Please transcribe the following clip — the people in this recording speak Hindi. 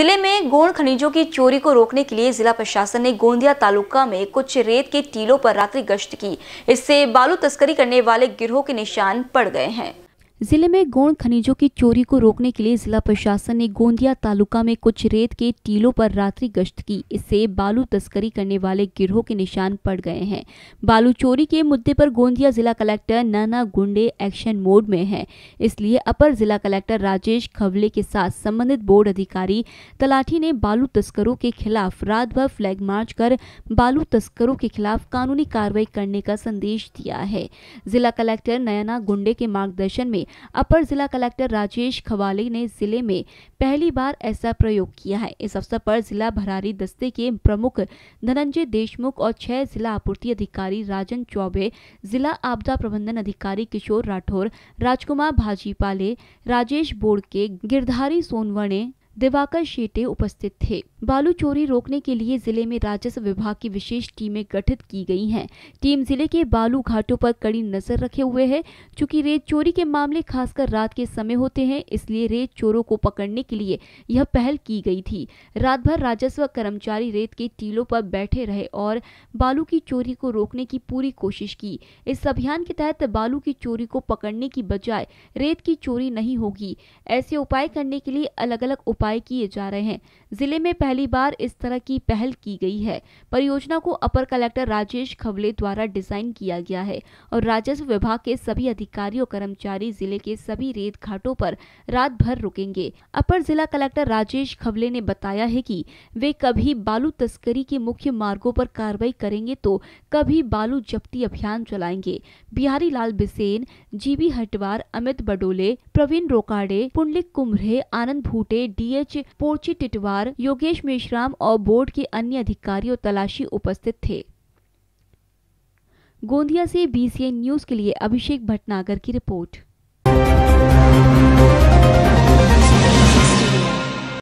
जिले में गोण खनिजों की चोरी को रोकने के लिए जिला प्रशासन ने गोंदिया तालुका में कुछ रेत के टीलों पर रात्रि गश्त की इससे बालू तस्करी करने वाले गिरोह के निशान पड़ गए हैं जिले में गोंड खनिजों की चोरी को रोकने के लिए जिला प्रशासन ने गोंदिया तालुका में कुछ रेत के टीलों पर रात्रि गश्त की इससे बालू तस्करी करने वाले गिरोह के निशान पड़ गए हैं बालू चोरी के मुद्दे पर गोंदिया जिला कलेक्टर नाना गुंडे एक्शन मोड में हैं इसलिए अपर जिला कलेक्टर राजेश खवले के साथ संबंधित बोर्ड अधिकारी तलाठी ने बालू तस्करों के खिलाफ रात भर फ्लैग मार्च कर बालू तस्करों के खिलाफ कानूनी कार्रवाई करने का संदेश दिया है जिला कलेक्टर नयना गुंडे के मार्गदर्शन में अपर जिला कलेक्टर राजेश खवाले ने जिले में पहली बार ऐसा प्रयोग किया है इस अवसर पर जिला भरारी दस्ते के प्रमुख धनंजय देशमुख और छह जिला आपूर्ति अधिकारी राजन चौबे जिला आपदा प्रबंधन अधिकारी किशोर राठौर राजकुमार भाजीपाले राजेश बोड़के गिरधारी सोनवणे दिवाकर शेटे उपस्थित थे बालू चोरी रोकने के लिए जिले में राजस्व विभाग की विशेष टीमें गठित की गई हैं टीम जिले के बालू घाटों पर कड़ी नजर रखे हुए है चूँकि रेत चोरी के मामले खासकर रात के समय होते हैं इसलिए रेत चोरों को पकड़ने के लिए यह पहल की गई थी रात भर राजस्व कर्मचारी रेत के टीलों पर बैठे रहे और बालू की चोरी को रोकने की पूरी कोशिश की इस अभियान के तहत बालू की चोरी को पकड़ने की बजाय रेत की चोरी नहीं होगी ऐसे उपाय करने के लिए अलग अलग उपाय उपाय किए जा रहे हैं जिले में पहली बार इस तरह की पहल की गई है परियोजना को अपर कलेक्टर राजेश खबले द्वारा डिजाइन किया गया है और राजस्व विभाग के सभी अधिकारी और कर्मचारी जिले के सभी रेत घाटों पर रात भर रुकेंगे अपर जिला कलेक्टर राजेश खबले ने बताया है कि वे कभी बालू तस्करी के मुख्य मार्गों पर कार्रवाई करेंगे तो कभी बालू जब्ती अभियान चलाएंगे Bihari Lal Bisen GB Hatwar Amit Badole Praveen Rokade Pundlik Kumre Anand Bhute D DH Porchi Titwar Yogesh Meshram और बोर्ड के अन्य अधिकारियों तलाशी उपस्थित थे गोंदिया से बीसीएन न्यूज के लिए अभिषेक भटनागर की रिपोर्ट